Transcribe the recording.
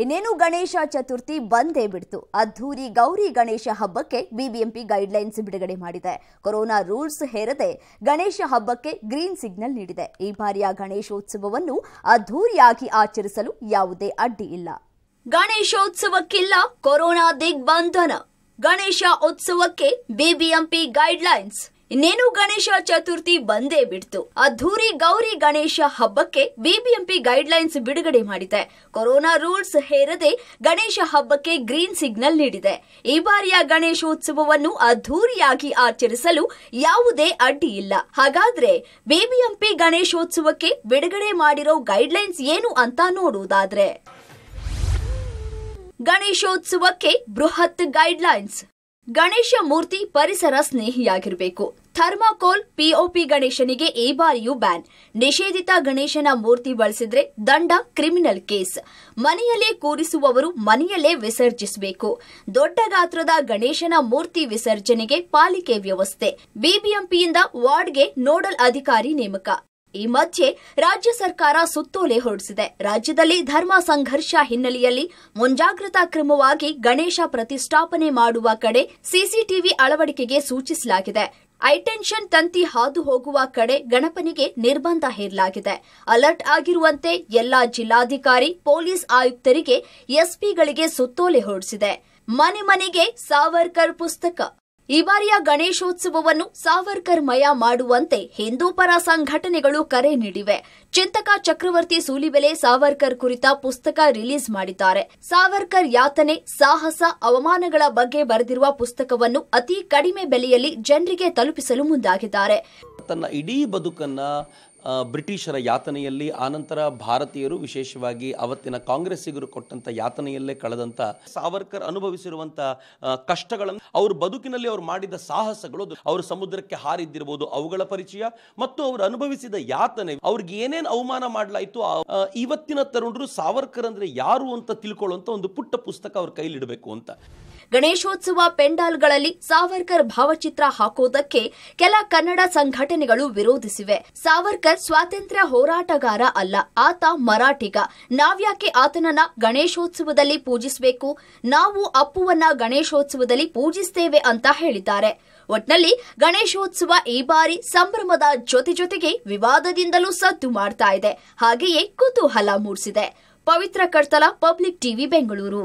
ಇನ್ನೇನು ಗಣೇಶ ಚತುರ್ಥಿ ಬಂದೇ ಬಿಡ್ತು ಅದ್ಧೂರಿ ಗೌರಿ ಗಣೇಶ ಹಬ್ಬಕ್ಕೆ ಬಿಬಿಎಂಪಿ ಗೈಡ್ಲೈನ್ಸ್ ಬಿಡುಗಡೆ ಮಾಡಿದೆ ಕೊರೋನಾ ರೂಲ್ಸ್ ಹೇರದೆ ಗಣೇಶ ಹಬ್ಬಕ್ಕೆ ಗ್ರೀನ್ ಸಿಗ್ನಲ್ ನೀಡಿದೆ ಈ ಬಾರಿಯ ಗಣೇಶೋತ್ಸವವನ್ನು ಅದ್ಧೂರಿಯಾಗಿ ಆಚರಿಸಲು ಯಾವುದೇ ಅಡ್ಡಿ ಇಲ್ಲ ಗಣೇಶೋತ್ಸವಕ್ಕಿಲ್ಲ ಕೊರೋನಾ ದಿಗ್ಬಂಧನ ಗಣೇಶ ಉತ್ಸವಕ್ಕೆ ಬಿಬಿಎಂಪಿ ಗೈಡ್ಲೈನ್ಸ್ ಇನ್ನೇನು ಗಣೇಶ ಚತುರ್ಥಿ ಬಂದೇ ಬಿಡ್ತು ಅದ್ದೂರಿ ಗೌರಿ ಗಣೇಶ ಹಬ್ಬಕ್ಕೆ ಬಿಬಿಎಂಪಿ ಗೈಡ್ಲೈನ್ಸ್ ಲೈನ್ಸ್ ಬಿಡುಗಡೆ ಮಾಡಿದೆ ಕೊರೋನಾ ರೂಲ್ಸ್ ಹೇರದೆ ಗಣೇಶ ಹಬ್ಬಕ್ಕೆ ಗ್ರೀನ್ ಸಿಗ್ನಲ್ ನೀಡಿದೆ ಈ ಬಾರಿಯ ಗಣೇಶೋತ್ಸವವನ್ನು ಅದ್ಧೂರಿಯಾಗಿ ಆಚರಿಸಲು ಯಾವುದೇ ಅಡ್ಡಿ ಇಲ್ಲ ಹಾಗಾದ್ರೆ ಬಿಬಿಎಂಪಿ ಗಣೇಶೋತ್ಸವಕ್ಕೆ ಬಿಡುಗಡೆ ಮಾಡಿರೋ ಗೈಡ್ಲೈನ್ಸ್ ಏನು ಅಂತ ನೋಡುವುದಾದ್ರೆ ಗಣೇಶೋತ್ಸವಕ್ಕೆ ಬೃಹತ್ ಗೈಡ್ಲೈನ್ಸ್ ಗಣೇಶ ಮೂರ್ತಿ ಪರಿಸರ ಸ್ನೇಹಿಯಾಗಿರಬೇಕು ಥರ್ಮಾಕೋಲ್ ಪಿಒಪಿ ಗಣೇಶನಿಗೆ ಈ ಬಾರಿಯೂ ಬ್ಯಾನ್ ನಿಷೇಧಿತ ಗಣೇಶನ ಮೂರ್ತಿ ಬಳಸಿದ್ರೆ ದಂಡ ಕ್ರಿಮಿನಲ್ ಕೇಸ್ ಮನೆಯಲ್ಲೇ ಕೂರಿಸುವವರು ಮನೆಯಲ್ಲೇ ವಿಸರ್ಜಿಸಬೇಕು ದೊಡ್ಡ ಗಾತ್ರದ ಗಣೇಶನ ಮೂರ್ತಿ ವಿಸರ್ಜನೆಗೆ ಪಾಲಿಕೆ ವ್ಯವಸ್ಥೆ ಬಿಬಿಎಂಪಿಯಿಂದ ವಾರ್ಡ್ಗೆ ನೋಡಲ್ ಅಧಿಕಾರಿ ನೇಮಕ ಈ ಮಧ್ಯೆ ರಾಜ್ಯ ಸರ್ಕಾರ ಸುತ್ತೋಲೆ ಹೊರಡಿಸಿದೆ ರಾಜ್ಯದಲ್ಲಿ ಧರ್ಮ ಸಂಘರ್ಷ ಹಿನ್ನೆಲೆಯಲ್ಲಿ ಮುಂಜಾಗ್ರತಾ ಕ್ರಮವಾಗಿ ಗಣೇಶ ಪ್ರತಿಷ್ಠಾಪನೆ ಮಾಡುವ ಕಡೆ ಸಿಸಿಟಿವಿ ಅಳವಡಿಕೆಗೆ ಸೂಚಿಸಲಾಗಿದೆ ಐಟೆನ್ಷನ್ ತಂತಿ ಹಾದು ಹೋಗುವ ಕಡೆ ಗಣಪನಿಗೆ ನಿರ್ಬಂಧ ಹೇರಲಾಗಿದೆ ಅಲರ್ಟ್ ಆಗಿರುವಂತೆ ಎಲ್ಲಾ ಜಿಲ್ಲಾಧಿಕಾರಿ ಪೊಲೀಸ್ ಆಯುಕ್ತರಿಗೆ ಎಸ್ಪಿಗಳಿಗೆ ಸುತ್ತೋಲೆ ಹೊರಡಿಸಿದೆ ಮನೆ ಮನೆಗೆ ಸಾವರ್ಕರ್ ಪುಸ್ತಕ ಈ ಬಾರಿಯ ಗಣೇಶೋತ್ಸವವನ್ನು ಸಾವರ್ಕರ್ ಮಯ ಮಾಡುವಂತೆ ಹಿಂದೂಪರ ಸಂಘಟನೆಗಳು ಕರೆ ನೀಡಿವೆ ಚಿಂತಕ ಚಕ್ರವರ್ತಿ ಸೂಲಿಬೆಲೆ ಸಾವರ್ಕರ್ ಕುರಿತ ಪುಸ್ತಕ ರಿಲೀಸ್ ಮಾಡಿದ್ದಾರೆ ಸಾವರ್ಕರ್ ಯಾತನೆ ಸಾಹಸ ಅವಮಾನಗಳ ಬಗ್ಗೆ ಬರೆದಿರುವ ಪುಸ್ತಕವನ್ನು ಅತಿ ಕಡಿಮೆ ಬೆಲೆಯಲ್ಲಿ ಜನರಿಗೆ ತಲುಪಿಸಲು ಮುಂದಾಗಿದ್ದಾರೆ ತನ್ನ ಇಡೀ ಬದುಕನ್ನ ಬ್ರಿಟಿಷರ ಯಾತನೆಯಲ್ಲಿ ಆನಂತರ ಭಾರತೀಯರು ವಿಶೇಷವಾಗಿ ಅವತ್ತಿನ ಕಾಂಗ್ರೆಸ್ಸಿಗರು ಕೊಟ್ಟಂಥ ಯಾತನೆಯಲ್ಲೇ ಕಳೆದಂಥ ಸಾವರ್ಕರ್ ಅನುಭವಿಸಿರುವಂಥ ಕಷ್ಟಗಳನ್ನು ಅವ್ರ ಬದುಕಿನಲ್ಲಿ ಅವ್ರು ಮಾಡಿದ ಸಾಹಸಗಳು ಅವರು ಸಮುದ್ರಕ್ಕೆ ಹಾರಿದ್ದಿರ್ಬೋದು ಅವುಗಳ ಪರಿಚಯ ಮತ್ತು ಅವರು ಅನುಭವಿಸಿದ ಯಾತನೆ ಅವ್ರಿಗೆ ಏನೇನು ಅವಮಾನ ಮಾಡಲಾಯಿತು ಇವತ್ತಿನ ತರುಣರು ಸಾವರ್ಕರ್ ಅಂದರೆ ಯಾರು ಅಂತ ತಿಳ್ಕೊಳ್ಳುವಂಥ ಒಂದು ಪುಟ್ಟ ಪುಸ್ತಕ ಅವ್ರ ಕೈಲಿಡಬೇಕು ಅಂತ ಗಣೇಶೋತ್ಸವ ಪೆಂಡಾಲ್ಗಳಲ್ಲಿ ಸಾವರ್ಕರ್ ಭಾವಚಿತ್ರ ಹಾಕೋದಕ್ಕೆ ಕೆಲ ಕನ್ನಡ ಸಂಘಟನೆಗಳು ವಿರೋಧಿಸಿವೆ ಸಾವರ್ಕರ್ ಸ್ವಾತಂತ್ರ್ಯ ಹೋರಾಟಗಾರ ಅಲ್ಲ ಆತ ಮರಾಠಿಗ ನಾವ್ಯಾಕೆ ಆತನನ್ನ ಗಣೇಶೋತ್ಸವದಲ್ಲಿ ಪೂಜಿಸಬೇಕು ನಾವು ಅಪ್ಪುವನ್ನ ಗಣೇಶೋತ್ಸವದಲ್ಲಿ ಪೂಜಿಸ್ತೇವೆ ಅಂತ ಹೇಳಿದ್ದಾರೆ ಒಟ್ನಲ್ಲಿ ಗಣೇಶೋತ್ಸವ ಈ ಬಾರಿ ಸಂಭ್ರಮದ ಜೊತೆ ಜೊತೆಗೆ ವಿವಾದದಿಂದಲೂ ಸದ್ದು ಮಾಡ್ತಾ ಇದೆ ಹಾಗೆಯೇ ಕುತೂಹಲ ಮೂಡಿಸಿದೆ ಪವಿತ್ರ ಕರ್ತಲ ಪಬ್ಲಿಕ್ ಟಿವಿ ಬೆಂಗಳೂರು